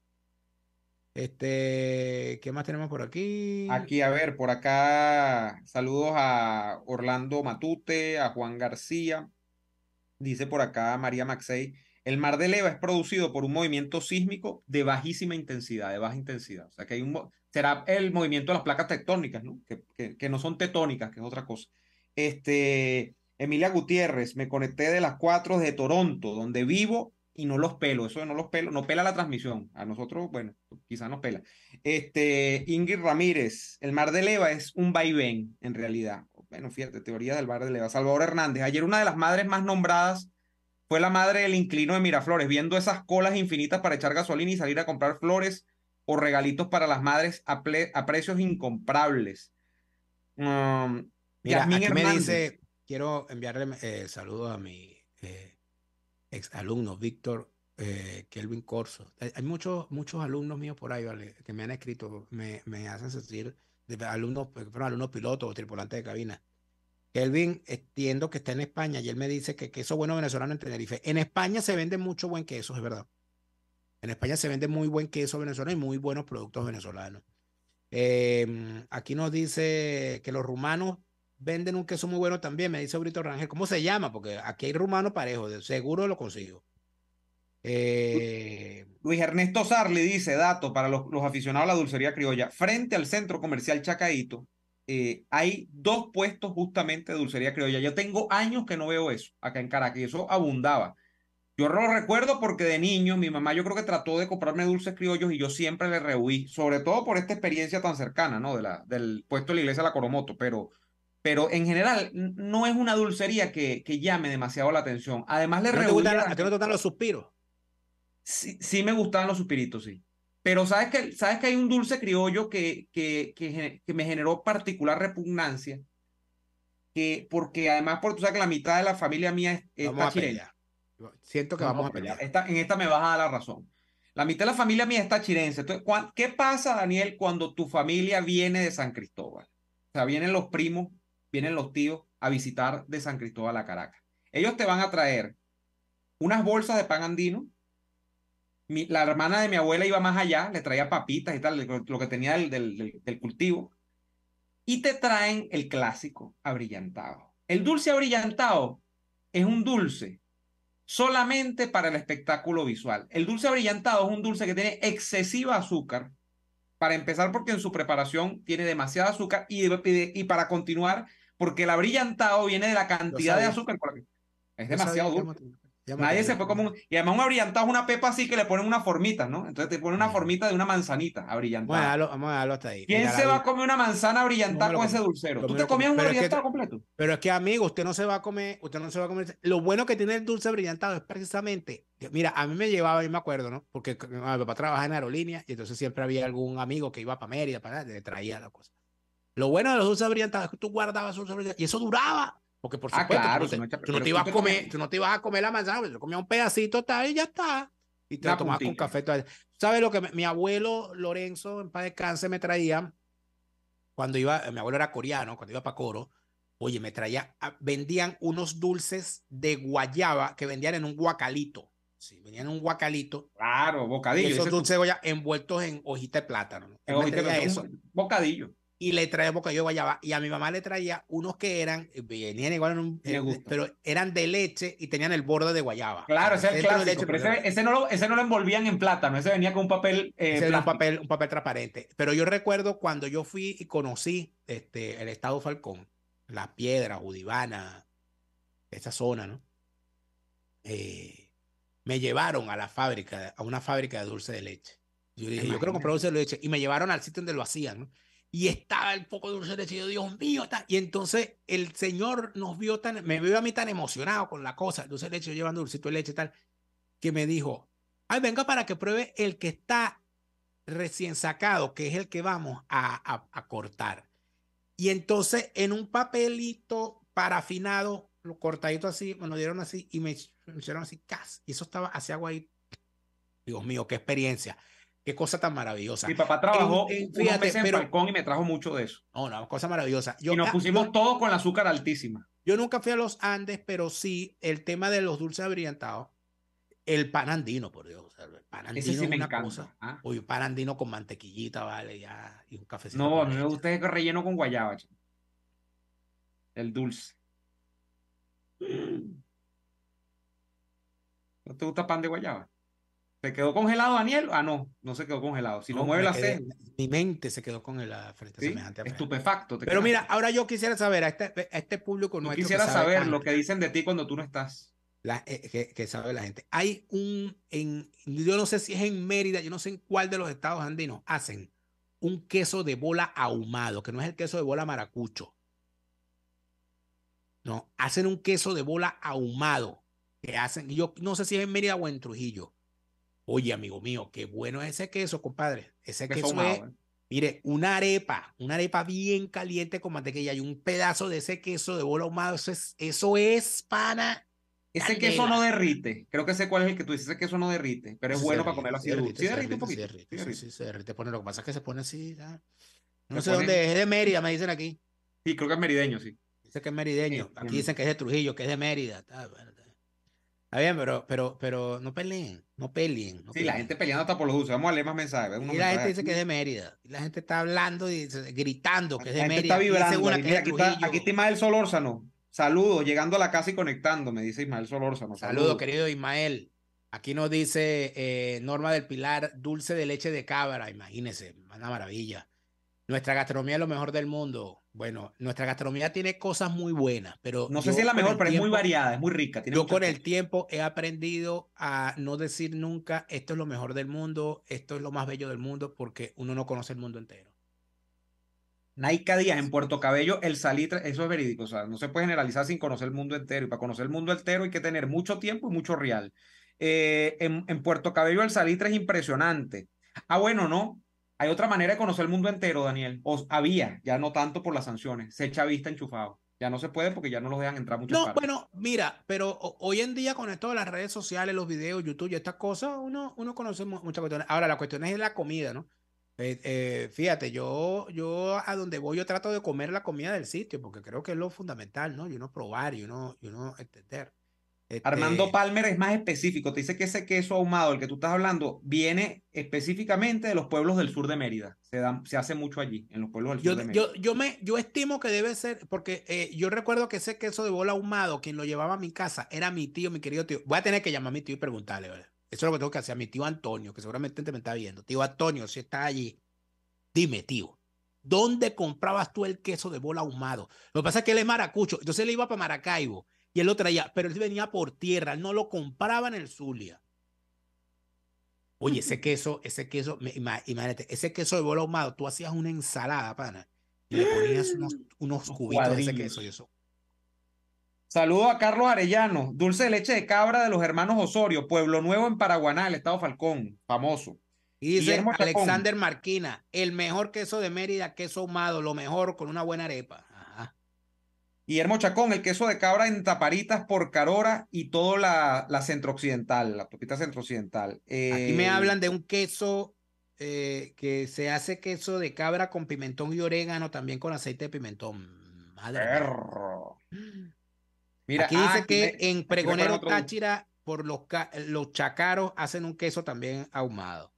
Este, ¿qué más tenemos por aquí? Aquí,
a ver, por acá, saludos a Orlando Matute, a Juan García. Dice por acá María Maxey, el mar de leva es producido por un movimiento sísmico de bajísima intensidad, de baja intensidad. O sea, que hay un, será el movimiento de las placas tectónicas, Que, no son tectónicas, que es otra cosa. Este, Emilia Gutiérrez, me conecté de las cuatro de Toronto, donde vivo y no los pelo, eso no los pelo, no pela la transmisión, a nosotros, bueno, quizás no pela. Este, Ingrid Ramírez, el mar de leva es un vaivén, en realidad. Bueno, fíjate, teoría del mar de leva. Salvador Hernández, ayer una de las madres más nombradas fue la madre del inclino de Miraflores, viendo esas colas infinitas para echar gasolina y salir a comprar flores o regalitos para las madres a, precios incomprables.
Mm,
Mira, aquí me dice
Quiero enviarle eh, saludos a mi eh, ex alumno Víctor eh, Kelvin Corso. Hay muchos, muchos alumnos míos por ahí, ¿vale? Que me han escrito, me, hacen sentir de alumnos, alumnos pilotos o tripulantes de cabina. Kelvin, entiendo que está en España y él me dice que queso bueno venezolano en Tenerife. En España se vende mucho buen queso, es verdad. En España se vende muy buen queso venezolano y muy buenos productos venezolanos. Em, aquí nos dice que los rumanos venden un queso muy bueno también, me dice Brito Rangel. ¿Cómo se llama? Porque aquí hay rumano parejo, seguro lo consigo. Eh, Luis Ernesto
Sarli dice, dato para los, aficionados a la dulcería criolla, frente al centro comercial Chacaito eh, hay dos puestos justamente de dulcería criolla. Yo tengo años que no veo eso acá en Caracas y eso abundaba. Yo lo recuerdo porque de niño mi mamá yo creo que trató de comprarme dulces criollos y yo siempre le rehuí, sobre todo por esta experiencia tan cercana, ¿no? De la, del puesto de la iglesia de la Coromoto, pero pero en general no es una dulcería que, que llame demasiado la atención. Además le reúne...
¿A no te gustan los suspiros?
Sí, sí me gustan los suspiritos, sí. Pero sabes que, sabes que hay un dulce criollo que, me generó particular repugnancia, que, porque además por, tú sabes que la mitad de la familia mía es, eh, está Siento que vamos, a pelear. Esta, en esta me vas a dar la razón. La mitad de la familia mía está chirense. Entonces, ¿qué pasa, Daniel, cuando tu familia viene de San Cristóbal? O sea, vienen los primos vienen los tíos a visitar de San Cristóbal a Caracas. Ellos te van a traer unas bolsas de pan andino. la hermana de mi abuela iba más allá, le traía papitas y tal, lo que tenía del, cultivo. Y te traen el clásico abrillantado. El dulce abrillantado es un dulce solamente para el espectáculo visual. El dulce abrillantado es un dulce que tiene excesiva azúcar para empezar, porque en su preparación tiene demasiada azúcar y, para continuar, porque el abrillantado viene de la cantidad de azúcar. Es demasiado dulce. Nadie se fue como Y además un abrillantado una pepa así que le ponen una formita, ¿no? Entonces te ponen una mm. formita de una manzanita abrillantada.
Bueno, vamos a dejarlo hasta ahí. ¿Quién se va a
comer una manzana abrillantada con ese dulcero? ¿Tú te comías un abrillantado
completo? Pero es que, amigo, usted no se va a comer, usted no se va a comer... Lo bueno que tiene el dulce abrillantado es precisamente... Mira, a mí me llevaba, y me acuerdo, ¿no? Porque mi papá trabajaba en aerolínea y entonces siempre había algún amigo que iba para Mérida, para le traía la cosa. Lo bueno de los dulces abrillantados es que tú guardabas dulce y eso duraba porque por ah, supuesto, no tú, no te ibas a comer, la manzana, pues, yo comía un pedacito tal y ya está. Y te la lo tomabas café. ¿Sabes lo que mi, abuelo Lorenzo, en paz descanse, me traía? Cuando iba, mi abuelo era coreano, cuando iba para coro, oye, me traía, ah, vendían unos dulces de guayaba que vendían en un guacalito. Sí, en un guacalito.
Claro, bocadillo. esos dulces
envueltos en hojita de plátano. En hojita de bocadillo y le traía boca de guayaba. Y a mi mamá le traía unos que eran, eh, venían igual en un, pero eran de leche y tenían el borde de guayaba. Claro, ese es el pero ese, no lo, ese no lo envolvían en plátano, ese venía con un papel. Eh, era un papel, transparente. Pero yo recuerdo cuando yo fui y conocí este, el estado Falcón, la piedra Udivana, esa zona, ¿no? Eh, me llevaron a la fábrica, a una fábrica de dulce de leche. Yo dije, yo creo que dulce de leche. Y me llevaron al sitio donde lo hacían, ¿no? y estaba el poco dulce de Dios mío, está. y entonces el Señor nos vio tan, me vio a mí tan emocionado con la cosa, dulce de leche, yo llevando dulcito de leche y tal, que me dijo, ay, venga para que pruebe el que está recién sacado, que es el que vamos a, cortar. Y entonces en un papelito parafinado, lo cortadito así, me lo dieron así y me, hicieron así, cas, y eso estaba hacia agua ahí. Dios mío, qué experiencia. Qué cosa tan maravillosa. Mi papá trabajó en, pero, y me trajo mucho de eso. No, una cosa maravillosa. y nos pusimos todos con la azúcar altísima. Yo nunca fui a los Andes, pero sí el tema de los dulces abrillantados. El pan andino, por Dios. el pan andino una cosa. ¿ah? pan andino con mantequillita, vale, ya. Y un cafecito. No, no me gusta ese relleno con
guayaba. El dulce. (clears throat) ¿No te gusta pan de guayaba? ¿Se quedó congelado Daniel? Ah, no, no se quedó congelado. Si lo mueve la
Mi mente se quedó congelada frente
a semejante. Estupefacto. Pero mira,
ahora yo quisiera saber, a este, este público no Quisiera saber lo
que dicen de ti cuando tú no estás.
Eh, que, sabe la gente. Hay un, en, yo no sé si es en Mérida, yo no sé en cuál de los estados andinos, hacen un queso de bola ahumado, que no es el queso de bola maracucho. No, hacen un queso de bola ahumado, que hacen, yo no sé si es en Mérida o en Trujillo Oye, amigo mío, qué bueno ese queso, compadre. Ese queso, es, ¿eh? mire, una arepa, una arepa bien caliente con mantequilla y un pedazo de ese queso de bola ahumado. Eso es, eso es pana. Ese queso no derrite.
Creo que sé cuál es el que tú dices. Ese queso no derrite, pero es bueno para comerlo así. Derrite, sí, derrite, derrite, un poquito. Se
sí, Sí, se derrite. Pone, lo que pasa es que se pone así. No sé dónde es. de Mérida, me dicen aquí. Sí, creo que es merideño, sí. Dice que es merideño. aquí dicen que es de Trujillo, que es de Mérida. Está bien, pero, pero, pero no peleen, no peleen. sí, la gente peleando hasta por los usos. Vamos a leer más mensajes. Y la gente dice que es de Mérida. la gente está hablando y gritando que es de Mérida. Está vibrando. aquí, está,
Ismael Solórzano. Saludos, llegando a la casa y conectando, me dice Ismael
Solórzano. Saludos, querido Ismael. Aquí nos dice eh, Norma del Pilar, dulce de leche de cabra. Imagínese, una maravilla. Nuestra gastronomía es lo mejor del mundo. Bueno, nuestra gastronomía tiene cosas muy buenas, pero... No sé si es la mejor, pero es muy variada, es muy
rica. yo con el
tiempo he aprendido a no decir nunca, esto es lo mejor del mundo, esto es lo más bello del mundo, porque uno no conoce el mundo entero. Naika Díaz, en
Puerto Cabello, el salitre, eso es verídico, o sea, no se puede generalizar sin conocer el mundo entero, y para conocer el mundo entero hay que tener mucho tiempo y mucho real. Eh, en, en Puerto Cabello el salitre es impresionante. Ah, bueno, no, hay otra manera de conocer el mundo entero, Daniel. O había, ya no tanto por las sanciones. Se echa vista enchufado. Ya no se puede porque ya no los dejan entrar mucho. No,
bueno, mira, pero hoy en día con esto de las redes sociales, los videos, YouTube y estas cosas, uno, uno conoce muchas cuestiones. Ahora, la cuestión es la comida, ¿no? Eh, eh, fíjate, yo, yo a donde voy, yo trato de comer la comida del sitio, porque creo que es lo fundamental, ¿no? Y uno probar y uno, y uno entender.
Armando este, Palmer es más específico, te dice que ese queso ahumado el que tú estás hablando viene específicamente de los pueblos del sur de Mérida. Se, se hace mucho allí, en los pueblos del sur de Mérida.
Yo, me, yo estimo que debe ser, porque eh, yo recuerdo que ese queso de bola ahumado, quien lo llevaba a mi casa, era mi tío, mi querido tío. Voy a tener que llamar a mi tío y preguntarle, ¿verdad? Eso es lo que tengo que hacer a mi tío Antonio, que seguramente te me está viendo. Tío Antonio, si está allí, dime, tío, ¿dónde comprabas tú el queso de bola ahumado? Lo que pasa es que él es maracucho, entonces él iba para Maracaibo y él lo traía, pero él venía por tierra, no lo compraba en el Zulia. Oye, ese (laughs) queso, ese queso, imagínate, ese queso de bola ahumado, tú hacías una ensalada, pana,
y le ponías
unos, (gasps) cubitos de ese queso y eso. Saludo a Carlos Arellano, dulce
de leche de cabra de los hermanos Osorio, Pueblo Nuevo en Paraguaná, el estado Falcón, famoso. Y dice Alexander
Marquina, el mejor queso de Mérida, queso ahumado, lo mejor con una buena arepa.
Guillermo Chacón, el queso de cabra en taparitas por Carora y toda la, centro-occidental, la topita centro-occidental. Aquí me eh, hablan
de un queso eh, que se hace queso de cabra con pimentón y orégano, también con aceite de pimentón. Madre
Mira, Aquí dice ah, que en Pregonero Táchira,
por los, los chacaros, hacen un queso también ahumado.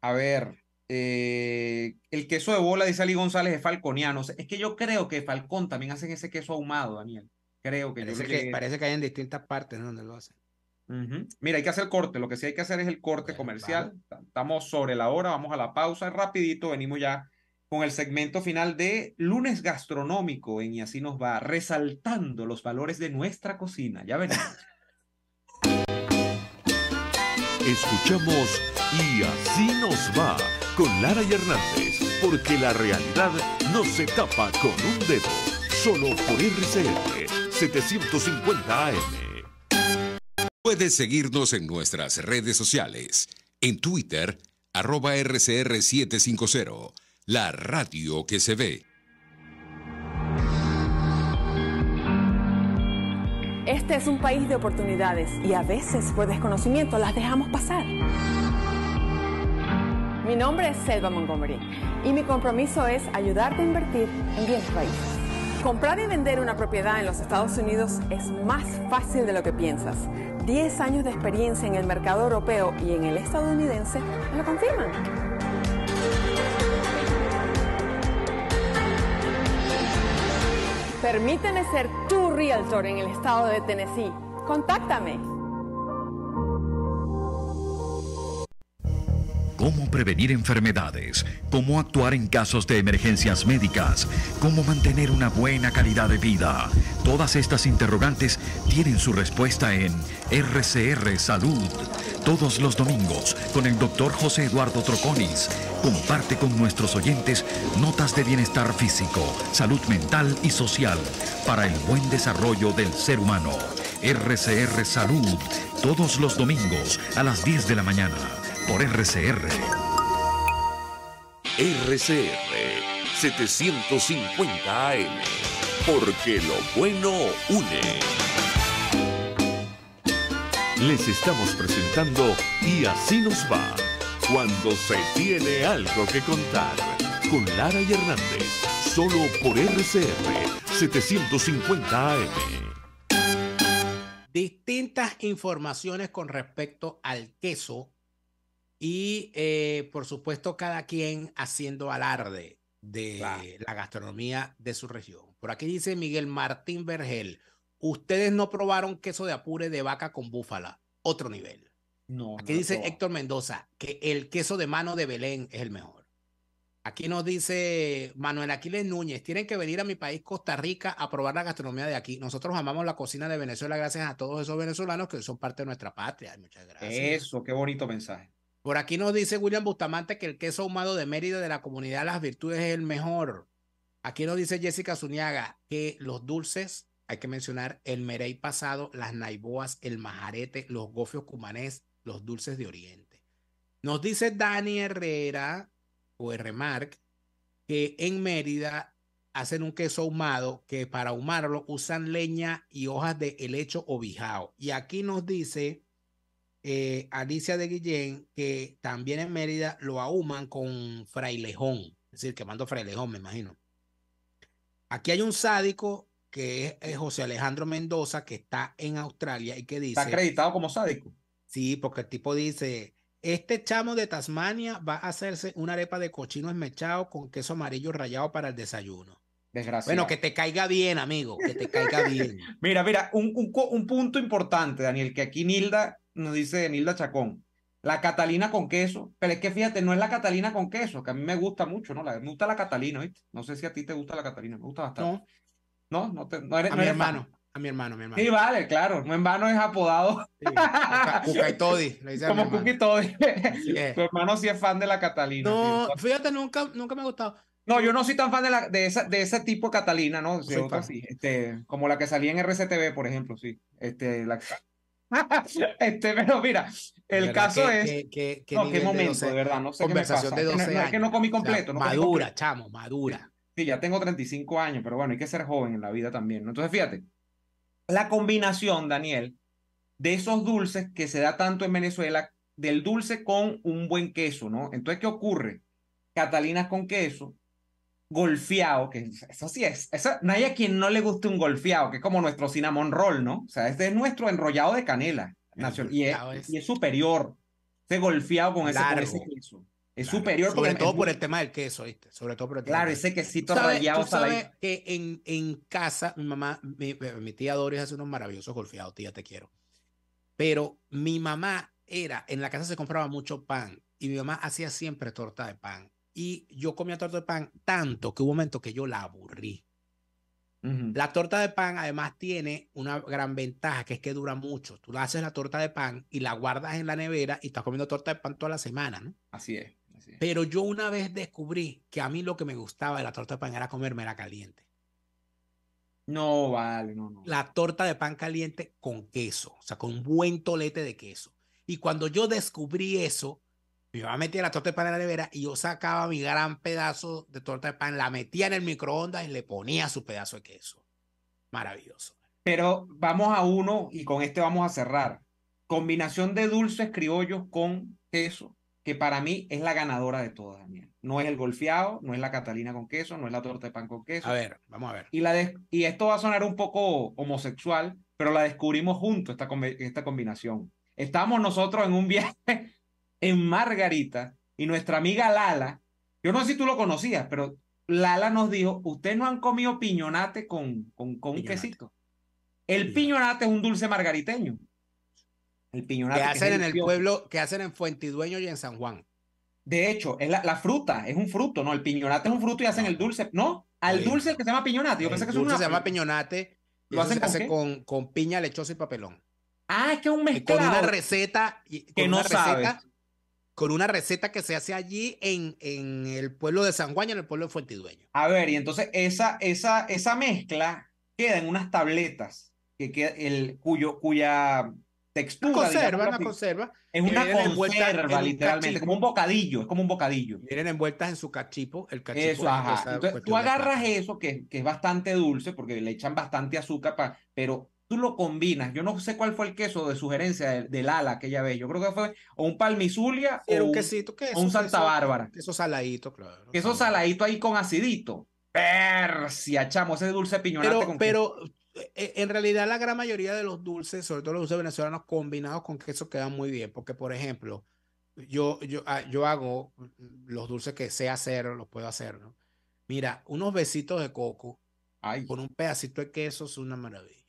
A ver, eh, el queso de bola, dice Ali González, es falconiano. es que yo creo que Falcón también hacen ese queso ahumado, Daniel. Creo que
parece, que, hay en distintas partes donde lo hacen.
Mira, hay que hacer corte. Lo que sí hay que hacer es el corte comercial. Estamos sobre la hora, vamos a la pausa rapidito. Venimos ya con el segmento final de lunes gastronómico en Y así nos va, resaltando los valores de nuestra cocina. Ya venimos.
(laughs) Escuchamos Y así nos va con Lara y Hernández, porque la realidad no se tapa con un dedo, solo por RCR 750 AM. Puedes seguirnos en nuestras redes sociales, en Twitter, arroba RCR750, la radio que se ve.
Este es un país de oportunidades y a veces por desconocimiento las dejamos pasar. Mi nombre es Selva Montgomery y mi compromiso es ayudarte a invertir en bienes países. Comprar y vender una propiedad en los Estados Unidos es más fácil de lo que piensas. 10 años de experiencia en el mercado europeo y en el estadounidense lo confirman. Permíteme ser tu realtor en el estado de Tennessee. Contáctame
cómo prevenir enfermedades, cómo actuar en casos de emergencias médicas, cómo mantener una buena calidad de vida. Todas estas interrogantes tienen su respuesta en RCR Salud. Todos los domingos con el doctor José Eduardo Troconis. Comparte con nuestros oyentes notas de bienestar físico, salud mental y social para el buen desarrollo del ser humano. RCR Salud, todos los domingos a las 10 de la mañana por RCR. RCR 750 AM. Porque lo bueno une. Les estamos presentando Y así nos va. Cuando se tiene algo que contar. Con Lara y Hernández. Solo por RCR 750 AM
distintas informaciones con respecto al queso y eh, por supuesto cada quien haciendo alarde de la gastronomía de su región. Por aquí dice Miguel Martín Vergel, ustedes no probaron queso de apure de vaca con búfala, otro nivel. No, aquí dice Héctor Mendoza que el queso de mano de Belén es el mejor. Aquí nos dice Manuel Aquiles Núñez, tienen que venir a mi país, Costa Rica, a probar la gastronomía de aquí. Nosotros amamos la cocina de Venezuela gracias a todos esos venezolanos que son parte de nuestra patria. Muchas gracias.
Eso, qué bonito mensaje.
Por aquí nos dice William Bustamante que el queso ahumado de Mérida de la comunidad Las Virtudes es el mejor. Aquí nos dice Jessica Zuniaga que los dulces, hay que mencionar el merey pasado, las naiboas, el majarete, los gofios cumanés, los dulces de Oriente. Nos dice Dani Herrera o Mark que en Mérida hacen un queso ahumado que para ahumarlo usan leña y hojas de helecho o bijao. Y aquí nos dice eh, Alicia de Guillén, que también en Mérida lo ahuman con Frailejón, es decir, quemando Frailejón, me imagino. Aquí hay un sádico que es, eh, José Alejandro Mendoza, que está en Australia y que dice... Está acreditado como sádico. Sí, porque el tipo dice, este chamo de Tasmania va a hacerse una arepa de cochino esmechado con queso amarillo rallado para el desayuno. Desgraciado. Bueno, que te caiga bien, amigo, que te caiga bien.
(laughs) mira, mira, un punto importante, Daniel, que aquí Nilda nos dice Nilda Chacón. La Catalina con queso, pero es que fíjate, no es la Catalina con queso, que a mí me gusta mucho, ¿no? me gusta la Catalina, ¿viste? No sé si a ti te gusta la Catalina, me gusta bastante. No, no, eres. A mi hermano,
a mi hermano, mi hermano. Sí, vale,
claro, no en vano es apodado. Como Cuca Toddy. (laughs) Tu hermano sí es fan de la Catalina. No, fíjate, nunca, nunca me ha gustado. No, yo no soy tan fan de, la, de, esa, de ese tipo Catalina, ¿no? este, como la que salía en RCTV, por ejemplo, sí. Este, la, (laughs) este, pero mira, el caso es. Que, que no, qué momento, de, verdad, no sé qué me pasa. de es que no comí completo. madura, chamo, madura. Sí, ya tengo 35 años, pero bueno, hay que ser joven en la vida también. ¿no? Entonces, fíjate, la combinación, Daniel, de esos dulces que se da tanto en Venezuela, del dulce con un buen queso, ¿no? Entonces, ¿qué ocurre? Catalinas con queso, golfeado, que eso sí es, eso, no hay a quien no le guste un golfeado, que es como nuestro cinnamon roll, ¿no? O sea, este es nuestro enrollado de canela nacional, y, es, superior, se golfeado con, ese, queso. Es superior. Sobre todo
por el tema del queso, ¿viste? Sobre todo por el tema Claro, del ese quesito ¿Tú sabes, que en, en, casa, mi mamá, mi, tía Doris hace unos maravillosos golfeados, tía, te quiero. Pero mi mamá era, en la casa se compraba mucho pan y mi mamá hacía siempre torta de pan y yo comía torta de pan tanto que hubo un momento que yo la aburrí. La torta de pan además tiene una gran ventaja que es que dura mucho. Tú haces la torta de pan y la guardas en la nevera y estás comiendo torta de pan toda la semana, ¿no? Así es. Así Pero yo una vez descubrí que a mí lo que me gustaba de la torta de pan era comerme la caliente. No, vale, no, no. La torta de pan caliente con queso, o sea, con un buen tolete de queso. Y cuando yo descubrí eso, yo me metía la torta de pan en la nevera y yo sacaba mi gran pedazo de torta de pan, la metía en el microondas y le ponía su pedazo de queso. Maravilloso. Pero
vamos a uno y con este vamos a cerrar. Combinación de dulces criollos con queso, que para mí es la ganadora de todas, Daniel. No es el golfeado, no es la catalina con queso, no es la torta de pan con queso. A ver, vamos a ver. Y, la de, y esto va a sonar un poco homosexual, pero la descubrimos juntos, esta, esta combinación. Estamos nosotros en un viaje en Margarita y nuestra amiga Lala, yo no sé si tú lo conocías, pero Lala nos dijo, ustedes no han comido piñonate con, un quesito. El
piñonate. es un dulce margariteño.
El piñonate. Que hacen en el pueblo,
que hacen en Fuentidueño y en San Juan.
De hecho, la, fruta, es un fruto, ¿no? El piñonate es un fruto y hacen el
dulce, ¿no? Al dulce que se llama piñonate. Yo pensé que es se llama piñonate. Lo hacen con, piña, lechosa y papelón. Ah, es que es un mezclado. con una receta. Y, que no una receta, con una receta que se hace allí en, en el pueblo de San en el pueblo de Fuentidueño.
A ver, y entonces esa, esa, esa mezcla queda en unas tabletas que el, cuyo, cuya textura. Una conserva, una conserva.
Es una conserva, literalmente, como un
bocadillo, es como un bocadillo. Vienen envueltas
en su cachipo,
el cachipo. tú agarras eso, que, es bastante dulce, porque le echan bastante azúcar, pero tú lo combinas. Yo no sé cuál fue el queso de sugerencia del, ala que aquella vez. Yo creo que fue o un palmizulia o, un, quesito, un Santa Bárbara. Queso saladito, claro. Queso saladito ahí con acidito. Persia, chamo, ese dulce piñonate pero,
Pero eh, en realidad la gran mayoría de los dulces, sobre todo los dulces venezolanos combinados con queso quedan muy bien, porque por ejemplo, yo, yo, ah, hago los dulces que sé hacer, los puedo hacer, ¿no? Mira, unos besitos de coco con un pedacito de queso es una maravilla.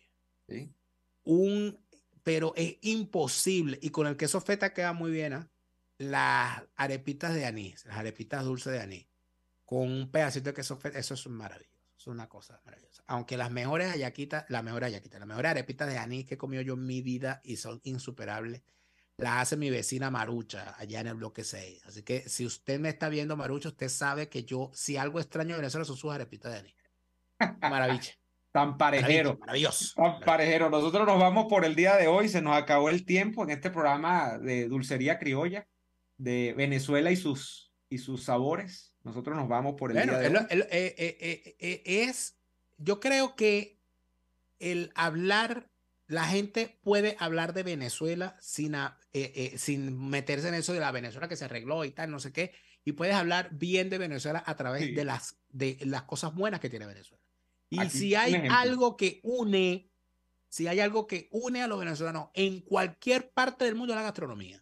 Un, pero es imposible, y con el queso feta queda muy bien, ¿ah? las arepitas de anís, las arepitas dulces de anís, con un pedacito de queso feta, eso es maravilloso, es una cosa maravillosa. Aunque las mejores ayaquitas, las mejores las mejores arepitas de anís que he comido yo en mi vida y son insuperables, las hace mi vecina Marucha allá en el bloque 6. Así que si usted me está viendo, Marucha, usted sabe que yo, si algo extraño en Venezuela son sus arepitas de anís. (laughs) Maravilla tan parejero. Maravilloso. Tan parejero.
Nosotros nos vamos por el día de hoy. Se nos acabó el tiempo en este programa de Dulcería Criolla de Venezuela y sus, y sus sabores. Nosotros nos vamos por el día de hoy.
Eh, eh, eh, es, yo creo que el hablar, la gente puede hablar de Venezuela sin, sin meterse en eso de la Venezuela que se arregló y tal, no sé qué. Y puedes hablar bien de Venezuela a través de, las, de las cosas buenas que tiene Venezuela. Y si hay algo que une, si hay algo que une a los venezolanos en cualquier parte del mundo, la gastronomía.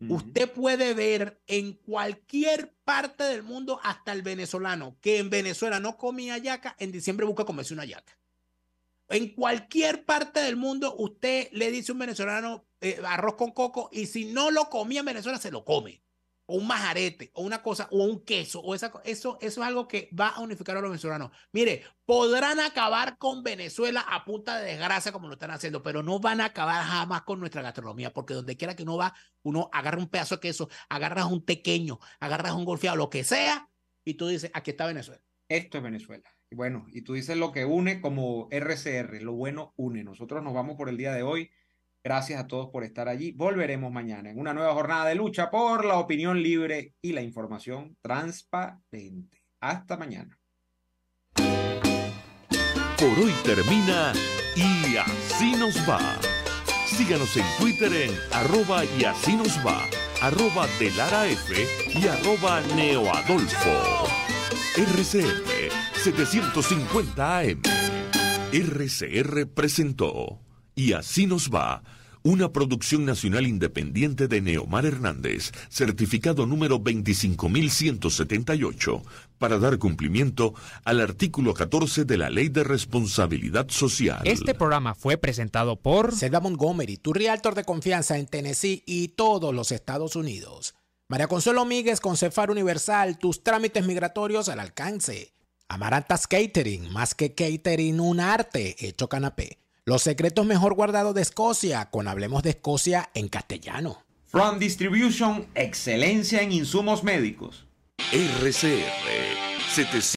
Usted puede ver en cualquier parte del mundo, hasta el venezolano, que en Venezuela no comía yaca, en diciembre busca comerse una yaca. En cualquier parte del mundo, usted le dice a un venezolano eh, arroz con coco y si no lo comía en Venezuela, se lo come o un majarete, o una cosa, o un queso, o esa, eso, eso es algo que va a unificar a los venezolanos. Mire, podrán acabar con Venezuela a punta de desgracia como lo están haciendo, pero no van a acabar jamás con nuestra gastronomía, porque donde quiera que uno va, uno agarra un pedazo de queso, agarras un pequeño, agarras un golfeado, lo que sea, y tú dices, aquí está Venezuela. Esto es Venezuela.
bueno, y tú dices lo que une como RCR, lo bueno une. Nosotros nos vamos por el día de hoy. Gracias a todos por estar allí. Volveremos mañana en una nueva jornada de lucha por la opinión libre y la información transparente. Hasta mañana.
Por hoy termina y así nos va. Síganos en Twitter en arroba y así nos va, arroba de F y arroba neoadolfo. RCR 750 AM. RCR presentó. Y así nos va. Una producción nacional independiente de Neomar Hernández, certificado número 25178, para dar cumplimiento al artículo 14 de la Ley de Responsabilidad Social. Este
programa fue presentado por Seda Montgomery, tu realtor de confianza en Tennessee y todos los Estados Unidos. María Consuelo Míguez con Cefar Universal, tus trámites migratorios al alcance. Amarantas Catering, más que catering, un arte hecho canapé. Los secretos mejor guardados de Escocia, con Hablemos de Escocia en castellano.
From Distribution, excelencia en insumos médicos. RCR 700.